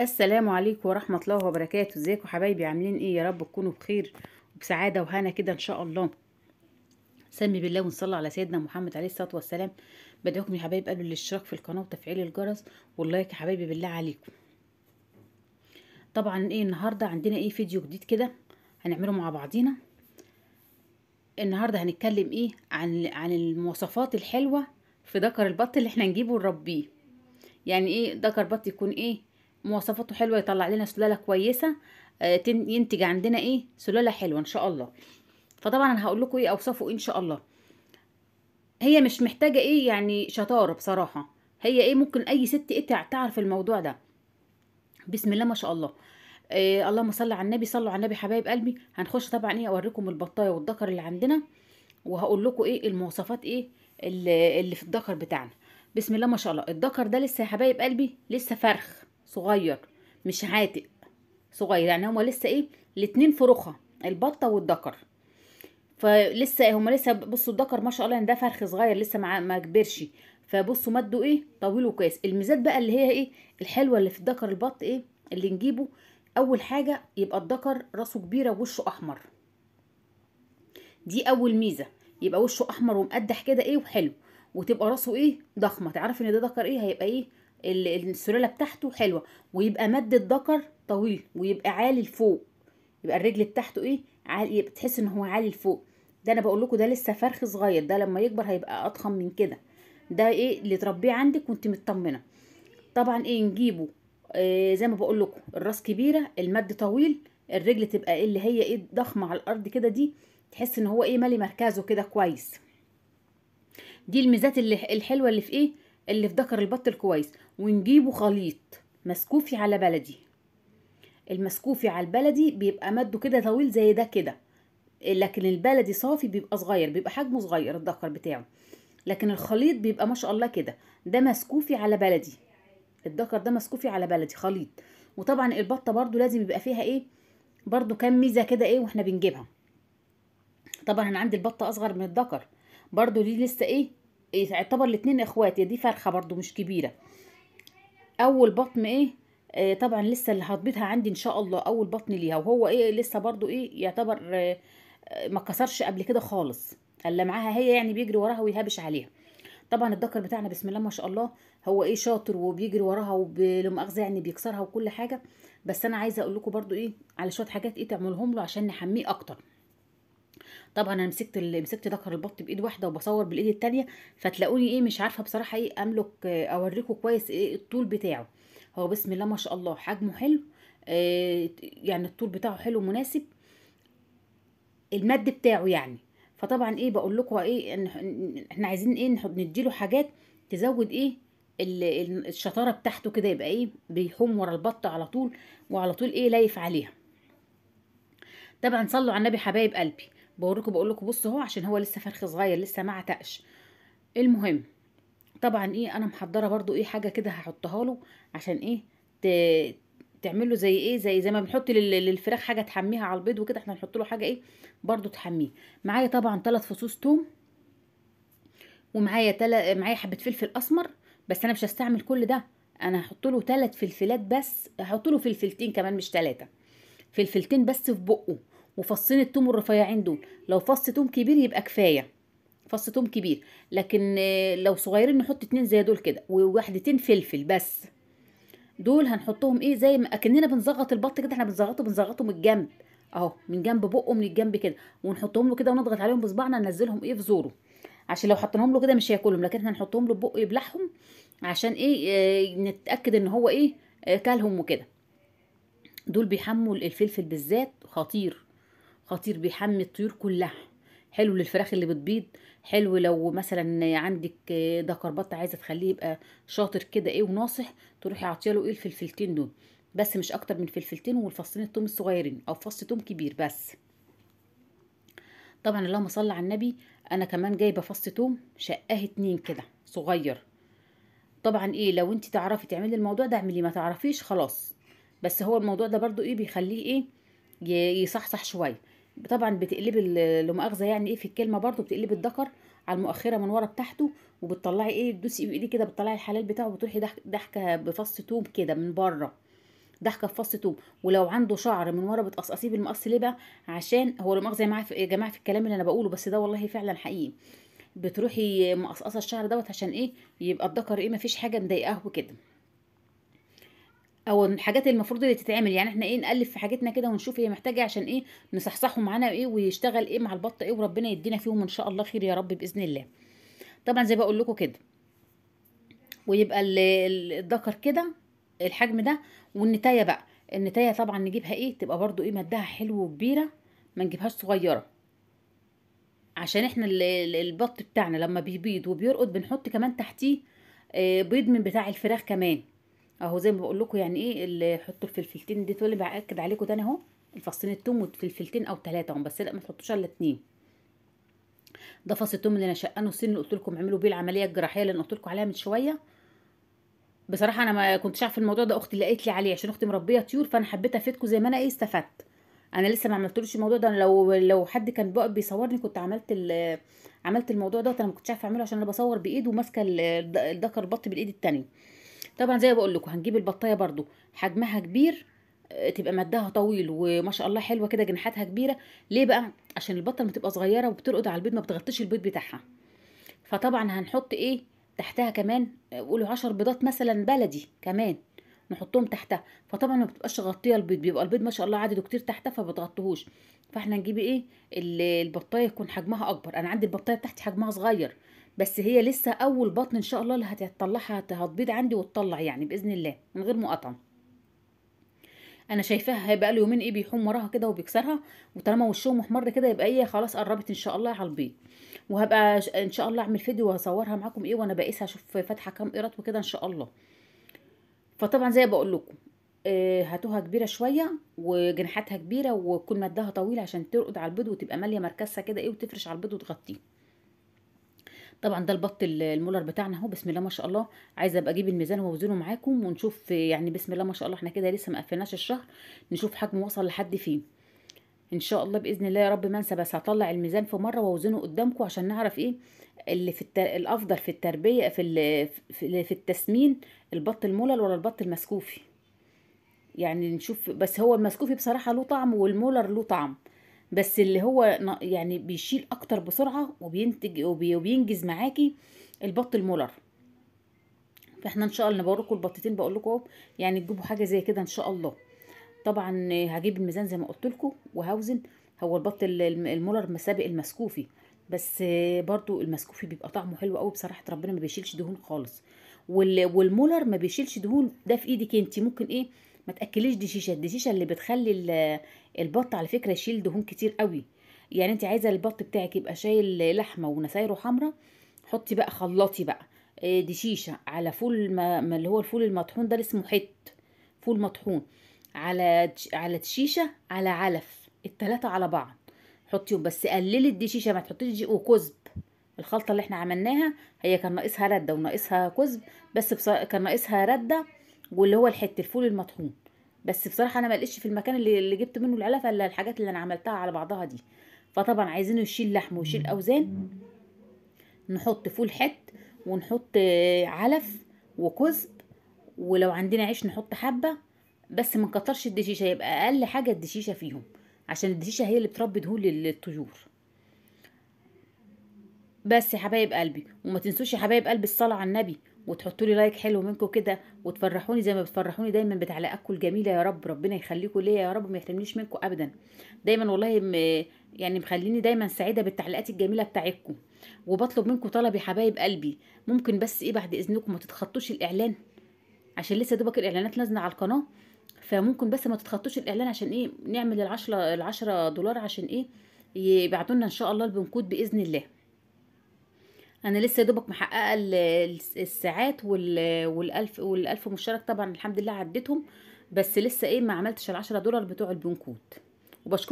السلام عليكم ورحمة الله وبركاته ازيكم حبايبي عاملين ايه يا رب تكونوا بخير وبسعادة وهنا كده ان شاء الله سمي بالله ونصلي على سيدنا محمد عليه الصلاة والسلام بدعوكم يا حبايب قبل الاشتراك في القناة وتفعيل الجرس واللايك يا حبايبي بالله عليكم طبعا ايه النهاردة عندنا ايه فيديو جديد كده هنعمله مع بعضينا النهاردة هنتكلم ايه عن عن المواصفات الحلوة في ذكر البط اللي احنا نجيبه ونربيه يعني ايه ذكر بط يكون ايه مواصفاته حلوه يطلع لنا سلاله كويسه آه، ينتج عندنا ايه سلاله حلوه ان شاء الله فطبعا انا هقول لكم ايه اوصافه ايه ان شاء الله هي مش محتاجه ايه يعني شطاره بصراحه هي ايه ممكن اي ست ايه تعرف الموضوع ده بسم الله ما شاء الله إيه اللهم صل على النبي صلوا على النبي حبايب قلبي هنخش طبعا ايه اوريكم البطايه والدكر اللي عندنا وهقول لكم ايه المواصفات ايه اللي, اللي في الدكر بتاعنا بسم الله ما شاء الله الدكر ده لسه يا حبايب قلبي لسه فرخ صغير مش عاتق صغير يعني هما لسه ايه الاتنين في البطة والذكر فلسه هما لسه بصوا الذكر ما شاء الله يعني ده فرخ صغير لسه ما ما كبرش فبصوا مدوا ايه طويل وكويس الميزات بقى اللي هي ايه الحلوه اللي في الذكر البط ايه اللي نجيبه اول حاجه يبقى الذكر راسه كبيره ووشه احمر دي اول ميزه يبقى وشه احمر ومقدح كده ايه وحلو وتبقى راسه ايه ضخمه تعرفي ان ده ذكر ايه هيبقى ايه السلالة بتاعته حلوة ويبقى مد الذكر طويل ويبقى عالي لفوق يبقى الرجل بتاعته ايه عالي بتحس ان هو عالي لفوق ده انا بقول لكم ده لسه فرخ صغير ده لما يكبر هيبقى اضخم من كده ده ايه اللي تربيه عندك وانت مطمنه طبعا ايه نجيبه آه زي ما بقول لكم الراس كبيره المد طويل الرجل تبقى ايه اللي هي ايه ضخمه على الارض كده دي تحس ان هو ايه مالي مركزه كده كويس دي الميزات اللي الحلوه اللي في ايه اللي في ذكر البط الكويس ونجيبه خليط مسكوفي على بلدي المسكوفي على البلدي بيبقى مده كده طويل زي ده كده لكن البلدي صافي بيبقى صغير بيبقى حجمه صغير الدكر بتاعه لكن الخليط بيبقى ما شاء الله كده ده مسكوفي على بلدي الدكر ده مسكوفي على بلدي خليط وطبعا البطه برضو لازم يبقى فيها ايه برضو كام ميزه كده ايه واحنا بنجيبها طبعا انا عندي البطه اصغر من الدكر برضو دي لسه ايه يعتبر الاتنين اخوات دي فرخه برضو مش كبيره اول بطن ايه آه طبعا لسه اللي هضبطها عندي ان شاء الله اول بطن ليها وهو ايه لسه برضو ايه يعتبر آه ما كسرش قبل كده خالص الا معاها هي يعني بيجري وراها ويهبش عليها طبعا الدكر بتاعنا بسم الله ما شاء الله هو ايه شاطر وبيجري وراها وبالمؤاخذه يعني بيكسرها وكل حاجه بس انا عايزه اقول لكم برضو ايه على شويه حاجات ايه تعملهم له عشان نحميه اكتر طبعا انا مسكت مسكت ذكر البط بايد واحده وبصور بالايد التانية فتلاقوني ايه مش عارفه بصراحه ايه املك اوريكم كويس ايه الطول بتاعه هو بسم الله ما شاء الله حجمه حلو آه، يعني الطول بتاعه حلو مناسب المد بتاعه يعني فطبعا ايه بقول لكم ايه ان احنا عايزين ايه نديله حاجات تزود ايه الشطاره بتاعته كده يبقى ايه بيحوم ورا البط على طول وعلى طول ايه لايف عليها طبعا صلوا على النبي حبايب قلبي بوريكم بقول لكم بصوا اهو عشان هو لسه فرخ صغير لسه ما عتقش المهم طبعا ايه انا محضره برضو ايه حاجه كده هحطها له عشان ايه تعمله زي ايه زي زي ما بنحط للفراخ حاجه تحميها على البيض وكده احنا نحط له حاجه ايه برضو تحميه معايا طبعا ثلاث فصوص توم ومعايا تل... معايا حبه فلفل اسمر بس انا مش هستعمل كل ده انا هحط له ثلاث فلفلات بس هحط له فلفلتين كمان مش ثلاثه فلفلتين بس في بقه وفصين التوم الرفيعين دول لو فص توم كبير يبقى كفايه فص توم كبير لكن آه، لو صغيرين نحط اتنين زي دول كده وواحدتين فلفل بس دول هنحطهم ايه زي ما اكننا بنزغط البط كده احنا بنزغطه بنزغطه من الجنب اهو من جنب بقه من الجنب كده ونحطهم له كده ونضغط عليهم بصباعنا ننزلهم ايه في زوره عشان لو حطيناهم له كده مش هياكلهم لكن احنا نحطهم له بقه يبلعهم عشان ايه, آه، نتاكد ان هو ايه, ايه كلهم وكده دول بيحموا الفلفل بالذات خطير خطير بيحمي الطيور كلها حلو للفراخ اللي بتبيض حلو لو مثلا عندك آه، ده كربطة عايزه تخليه يبقى شاطر كده ايه وناصح تروحي عاطيه له ايه الفلفلتين دول بس مش اكتر من فلفلتين والفصين التوم الصغيرين او فص توم كبير بس طبعا اللهم صل على النبي انا كمان جايبه فص توم شقاه اتنين كده صغير طبعا ايه لو انت تعرفي تعملي الموضوع ده اعمليه ما تعرفيش خلاص بس هو الموضوع ده برضو ايه بيخليه ايه يصحصح شويه طبعا بتقلبي المؤاخذه يعني ايه في الكلمه برضو بتقلبي الدكر على المؤخره من ورا بتاعته وبتطلعي ايه بتدوسي بايدي كده بتطلعي الحلال بتاعه وبتروحي ضحكه بفص توب كده من بره ضحكه بفص توب ولو عنده شعر من ورا بتقصقصيه بالمقص ليه بقى عشان هو المؤاخذه يا جماعه في, جماعة في الكلام اللي انا بقوله بس ده والله فعلا حقيقي بتروحي مقصقصه الشعر دوت عشان ايه يبقى الذكر ايه مفيش حاجه مضايقاه وكده او الحاجات المفروض اللي تتعمل يعني احنا ايه نقلب في حاجتنا كده ونشوف هي محتاجه إيه عشان ايه نصحصحه معانا ايه ويشتغل ايه مع البط ايه وربنا يدينا فيهم ان شاء الله خير يا رب باذن الله طبعا زي بقول لكم كده ويبقى الذكر كده الحجم ده والنتايه بقى النتايه طبعا نجيبها ايه تبقى برضو ايه مدها حلو وكبيره ما نجيبهاش صغيره عشان احنا البط بتاعنا لما بيبيض وبيرقد بنحط كمان تحتيه آه، بيض من بتاع الفراخ كمان اهو زي ما بقول لكم يعني ايه اللي حطوا الفلفلتين دي تقول باكد عليكم تاني اهو الفصين التوم والفلفلتين او ثلاثه بس لا ما تحطوش الا اتنين ده فص التوم اللي انا شقانه السن اللي قلت لكم اعملوا بيه العمليه الجراحيه اللي انا قلت لكم عليها من شويه بصراحه انا ما كنتش عارفه الموضوع ده اختي اللي قالت لي عليه عشان اختي مربيه طيور فانا حبيت افيدكم زي ما انا ايه استفدت انا لسه ما عملتلوش الموضوع ده لو لو حد كان بقى بيصورني كنت عملت عملت الموضوع ده انا ما كنتش عارفه اعمله عشان انا بصور بايد وماسكه الدكر بط بالايد التانيه طبعا زي ما بقول لكم هنجيب البطايه برضو حجمها كبير آه، تبقى مدها طويل وما شاء الله حلوه كده جناحاتها كبيره ليه بقى عشان البطه لما تبقى صغيره وبترقد على البيض ما بتغطيش البيض بتاعها فطبعا هنحط ايه تحتها كمان آه، قولوا 10 بيضات مثلا بلدي كمان نحطهم تحتها فطبعا ما بتبقاش غطيه البيض بيبقى البيض ما شاء الله عدده كتير تحتها فبتغطيهوش فاحنا نجيب ايه البطايه يكون حجمها اكبر انا عندي البطايه بتاعتي حجمها صغير بس هي لسه اول بطن ان شاء الله اللي هتطلعها هتبيض عندي وتطلع يعني باذن الله من غير مقاطعه انا شايفاها هيبقى يومين ايه بيحوم وراها كده وبيكسرها وطالما وشهم محمر كده يبقى هي إيه خلاص قربت ان شاء الله على البيض وهبقى ان شاء الله اعمل فيديو وهصورها معاكم ايه وانا بقيسها اشوف فاتحه كام قرط وكده ان شاء الله فطبعا زي بقول لكم آه، هاتوها كبيره شويه وجناحاتها كبيره وكل مدها طويل عشان ترقد على البيض وتبقى ماليه مركزها كده ايه وتفرش على البيض وتغطيه طبعا ده البط المولر بتاعنا اهو بسم الله ما شاء الله عايزه ابقى اجيب الميزان واوزنه معاكم ونشوف يعني بسم الله ما شاء الله احنا كده لسه ما قفلناش الشهر نشوف حجمه وصل لحد فين ان شاء الله باذن الله يا رب ما انسى بس هطلع الميزان في مره واوزنه قدامكم عشان نعرف ايه اللي في التر... الافضل في التربيه في ال... في التسمين البط المولر ولا البط المسكوفي يعني نشوف بس هو المسكوفي بصراحه له طعم والمولر له طعم بس اللي هو يعني بيشيل اكتر بسرعه وبينتج وبينجز معاكي البط المولر فاحنا ان شاء الله بوريكم البطتين بقول لكم يعني تجيبوا حاجه زي كده ان شاء الله طبعا هجيب الميزان زي ما قلت لكم وهوزن هو البط المولر مسابق المسكوفي بس برضو المسكوفي بيبقى طعمه حلو قوي بصراحه ربنا ما بيشيلش دهون خالص والمولر ما بيشيلش دهون ده في ايدك انت ممكن ايه ما تاكليش دشيشه الدشيشه اللي بتخلي البط على فكره يشيل دهون كتير قوي يعني انت عايزه البط بتاعك يبقى شايل لحمه ونسايره حمراء حطي بقى خلطي بقى دشيشه آه، على فول ما, ما اللي هو الفول المطحون ده اسمه حت فول مطحون على على دشيشه على علف التلاتة على بعض حطيهم بس قللي الدشيشه ما تحطيش دقيق وكزب الخلطه اللي احنا عملناها هي كان ناقصها رده وناقصها كزب بس كان ناقصها رده واللي هو الحته الفول المطحون بس بصراحه انا ما لقيتش في المكان اللي, اللي جبت منه العلافه الا الحاجات اللي انا عملتها على بعضها دي فطبعا عايزينه يشيل لحم ويشيل اوزان نحط فول حت ونحط آه، علف وكزب ولو عندنا عيش نحط حبه بس ما نكترش الدشيشه يبقى اقل حاجه الدشيشه فيهم عشان الدشيشه هي اللي بتربي دهون للطيور بس يا حبايب قلبي وما تنسوش يا حبايب قلبي الصلاه على النبي وتحطوا لي لايك حلو منكم كده وتفرحوني زي ما بتفرحوني دايما بتعليقاتكم الجميله يا رب ربنا يخليكم ليا يا رب ما يحرمنيش منكم ابدا دايما والله يعني مخليني دايما سعيده بالتعليقات الجميله بتاعتكم وبطلب منكم طلب يا حبايب قلبي ممكن بس ايه بعد اذنكم ما تتخطوش الاعلان عشان لسه دوبك الاعلانات نازله على القناه فممكن بس ما تتخطوش الاعلان عشان ايه نعمل العشرة 10 دولار عشان ايه يبعتوا لنا ان شاء الله البنكود باذن الله انا لسه دوبك محققه الساعات والالف والالف مشترك طبعا الحمد لله عديتهم بس لسه ايه ما عملتش ال10 دولار بتوع البنكوت وبشكر